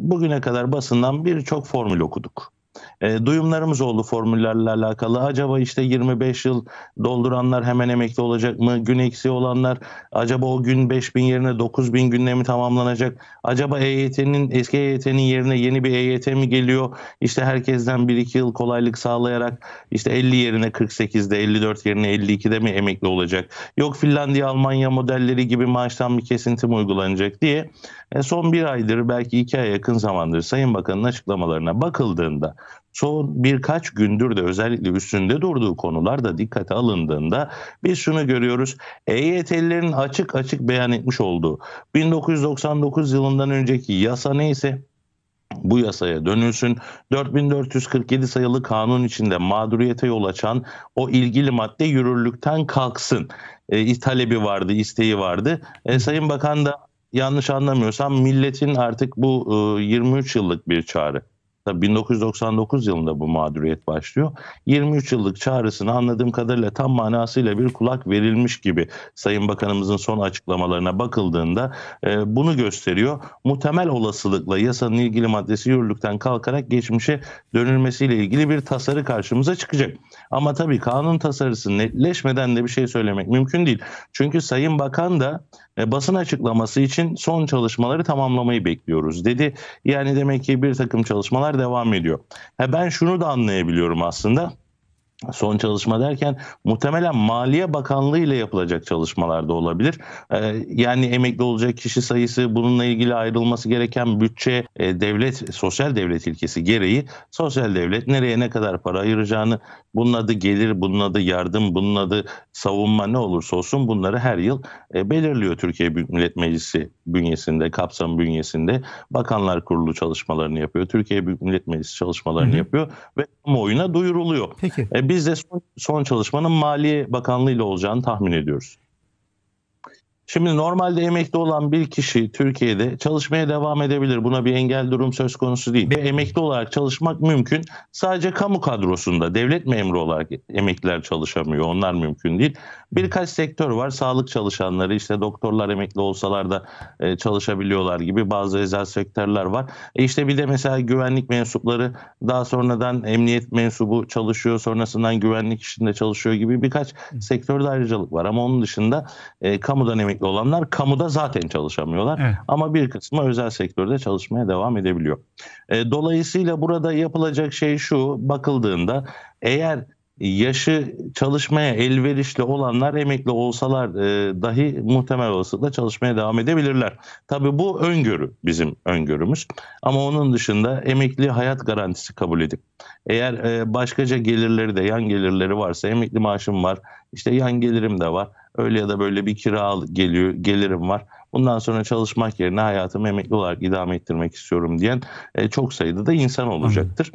Bugüne kadar basından birçok formül okuduk. E, duyumlarımız oldu formüllerle alakalı. Acaba işte 25 yıl dolduranlar hemen emekli olacak mı? Gün eksiği olanlar acaba o gün 5000 yerine 9000 günle mi tamamlanacak? Acaba EYT'nin eski EYT'nin yerine yeni bir EYT mi geliyor? İşte herkesten 1-2 yıl kolaylık sağlayarak işte 50 yerine 48'de 54 yerine 52'de mi emekli olacak? Yok Finlandiya Almanya modelleri gibi maaştan bir kesinti mi uygulanacak diye e, son bir aydır belki iki ay yakın zamandır Sayın Bakan'ın açıklamalarına bakıldığında son birkaç gündür de özellikle üstünde durduğu konular da dikkate alındığında biz şunu görüyoruz. EYT'lilerin açık açık beyan etmiş olduğu 1999 yılından önceki yasa neyse bu yasaya dönülsün. 4447 sayılı kanun içinde mağduriyete yol açan o ilgili madde yürürlükten kalksın. E, talebi vardı, isteği vardı. E, Sayın Bakan da yanlış anlamıyorsam milletin artık bu e, 23 yıllık bir çağrı. Tabii 1999 yılında bu mağduriyet başlıyor. 23 yıllık çağrısını anladığım kadarıyla tam manasıyla bir kulak verilmiş gibi Sayın Bakanımızın son açıklamalarına bakıldığında e, bunu gösteriyor. Muhtemel olasılıkla yasanın ilgili maddesi yürürlükten kalkarak geçmişe dönülmesiyle ilgili bir tasarı karşımıza çıkacak. Ama tabii kanun tasarısı netleşmeden de bir şey söylemek mümkün değil. Çünkü Sayın Bakan da e, basın açıklaması için son çalışmaları tamamlamayı bekliyoruz dedi. Yani demek ki bir takım çalışmalar devam ediyor. Ha, e, ben şunu da anlayabiliyorum aslında son çalışma derken muhtemelen Maliye Bakanlığı ile yapılacak çalışmalarda olabilir. Ee, yani emekli olacak kişi sayısı, bununla ilgili ayrılması gereken bütçe, e, devlet, sosyal devlet ilkesi gereği sosyal devlet nereye ne kadar para ayıracağını, bunun adı gelir, bunun adı yardım, bunun adı savunma ne olursa olsun bunları her yıl e, belirliyor Türkiye Büyük Millet Meclisi bünyesinde, kapsam bünyesinde Bakanlar Kurulu çalışmalarını yapıyor. Türkiye Büyük Millet Meclisi çalışmalarını Hı-hı. yapıyor ve kamuoyuna duyuruluyor. Peki. E, biz de son, son çalışmanın Maliye Bakanlığı ile olacağını tahmin ediyoruz. Şimdi normalde emekli olan bir kişi Türkiye'de çalışmaya devam edebilir. Buna bir engel durum söz konusu değil. Ve emekli olarak çalışmak mümkün. Sadece kamu kadrosunda devlet memuru olarak emekliler çalışamıyor. Onlar mümkün değil. Birkaç sektör var. Sağlık çalışanları işte doktorlar emekli olsalar da e, çalışabiliyorlar gibi bazı özel sektörler var. E işte bir de mesela güvenlik mensupları daha sonradan emniyet mensubu çalışıyor. Sonrasından güvenlik işinde çalışıyor gibi birkaç sektörde ayrıcalık var. Ama onun dışında e, kamudan emekli emekli olanlar kamuda zaten çalışamıyorlar. Evet. Ama bir kısmı özel sektörde çalışmaya devam edebiliyor. E, dolayısıyla burada yapılacak şey şu bakıldığında eğer yaşı çalışmaya elverişli olanlar emekli olsalar e, dahi muhtemel olasılıkla çalışmaya devam edebilirler. Tabi bu öngörü bizim öngörümüz ama onun dışında emekli hayat garantisi kabul edip eğer e, başkaca gelirleri de yan gelirleri varsa emekli maaşım var işte yan gelirim de var Öyle ya da böyle bir kira geliyor, gelirim var. Bundan sonra çalışmak yerine hayatımı emekli olarak idame ettirmek istiyorum diyen e, çok sayıda da insan olacaktır.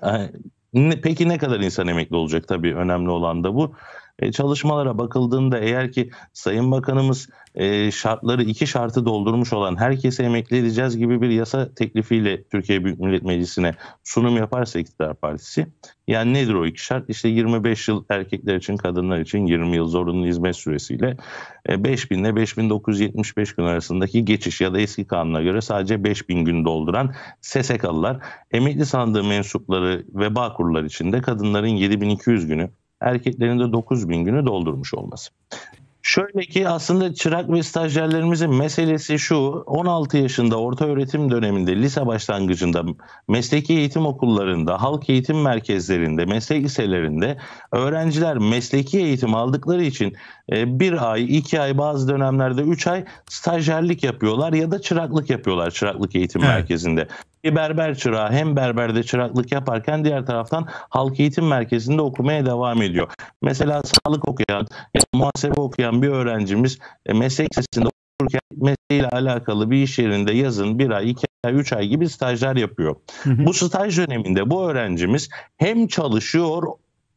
Hı. E, peki ne kadar insan emekli olacak? Tabii önemli olan da bu e, çalışmalara bakıldığında eğer ki Sayın Bakanımız e, şartları iki şartı doldurmuş olan herkese emekli edeceğiz gibi bir yasa teklifiyle Türkiye Büyük Millet Meclisi'ne sunum yaparsa İktidar Partisi yani nedir o iki şart? İşte 25 yıl erkekler için kadınlar için 20 yıl zorunlu hizmet süresiyle 5000 e, ile 5975 gün arasındaki geçiş ya da eski kanuna göre sadece 5000 gün dolduran SSK'lılar emekli sandığı mensupları ve bağ kurlar içinde kadınların 7200 günü erkeklerin de 9 bin günü doldurmuş olması. Şöyle ki aslında çırak ve stajyerlerimizin meselesi şu 16 yaşında orta öğretim döneminde lise başlangıcında mesleki eğitim okullarında halk eğitim merkezlerinde meslek liselerinde öğrenciler mesleki eğitim aldıkları için e, bir ay iki ay bazı dönemlerde üç ay stajyerlik yapıyorlar ya da çıraklık yapıyorlar çıraklık eğitim evet. merkezinde bir berber çırağı hem berberde çıraklık yaparken diğer taraftan halk eğitim merkezinde okumaya devam ediyor. Mesela sağlık okuyan, e, muhasebe okuyan bir öğrencimiz e, meslek lisesinde okurken mesleğiyle alakalı bir iş yerinde yazın bir ay, iki ay, üç ay gibi stajlar yapıyor. Hı hı. Bu staj döneminde bu öğrencimiz hem çalışıyor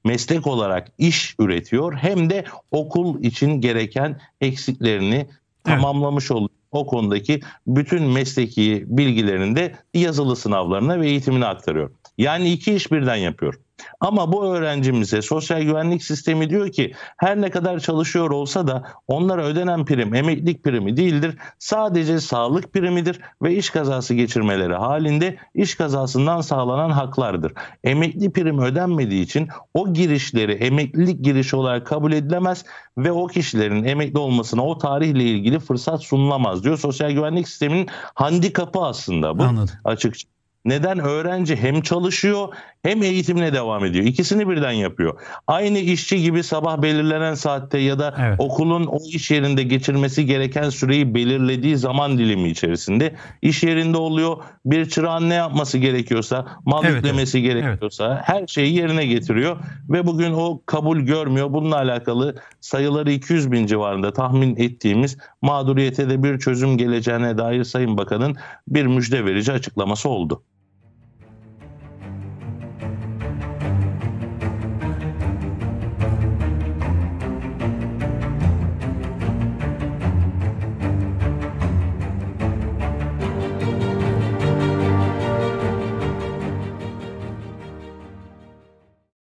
meslek olarak iş üretiyor hem de okul için gereken eksiklerini tamamlamış oluyor o konudaki bütün mesleki bilgilerini de yazılı sınavlarına ve eğitimine aktarıyor. Yani iki iş birden yapıyor. Ama bu öğrencimize sosyal güvenlik sistemi diyor ki her ne kadar çalışıyor olsa da onlara ödenen prim emeklilik primi değildir. Sadece sağlık primidir ve iş kazası geçirmeleri halinde iş kazasından sağlanan haklardır. Emekli prim ödenmediği için o girişleri emeklilik girişi olarak kabul edilemez ve o kişilerin emekli olmasına o tarihle ilgili fırsat sunulamaz diyor. Sosyal güvenlik sisteminin handikapı aslında bu Anladım. açıkça. Neden öğrenci hem çalışıyor hem eğitimle devam ediyor. İkisini birden yapıyor. Aynı işçi gibi sabah belirlenen saatte ya da evet. okulun o iş yerinde geçirmesi gereken süreyi belirlediği zaman dilimi içerisinde iş yerinde oluyor. Bir çırağın ne yapması gerekiyorsa, mal evet, yüklemesi evet. gerekiyorsa evet. her şeyi yerine getiriyor ve bugün o kabul görmüyor. Bununla alakalı sayıları 200 bin civarında tahmin ettiğimiz mağduriyete de bir çözüm geleceğine dair Sayın Bakan'ın bir müjde verici açıklaması oldu.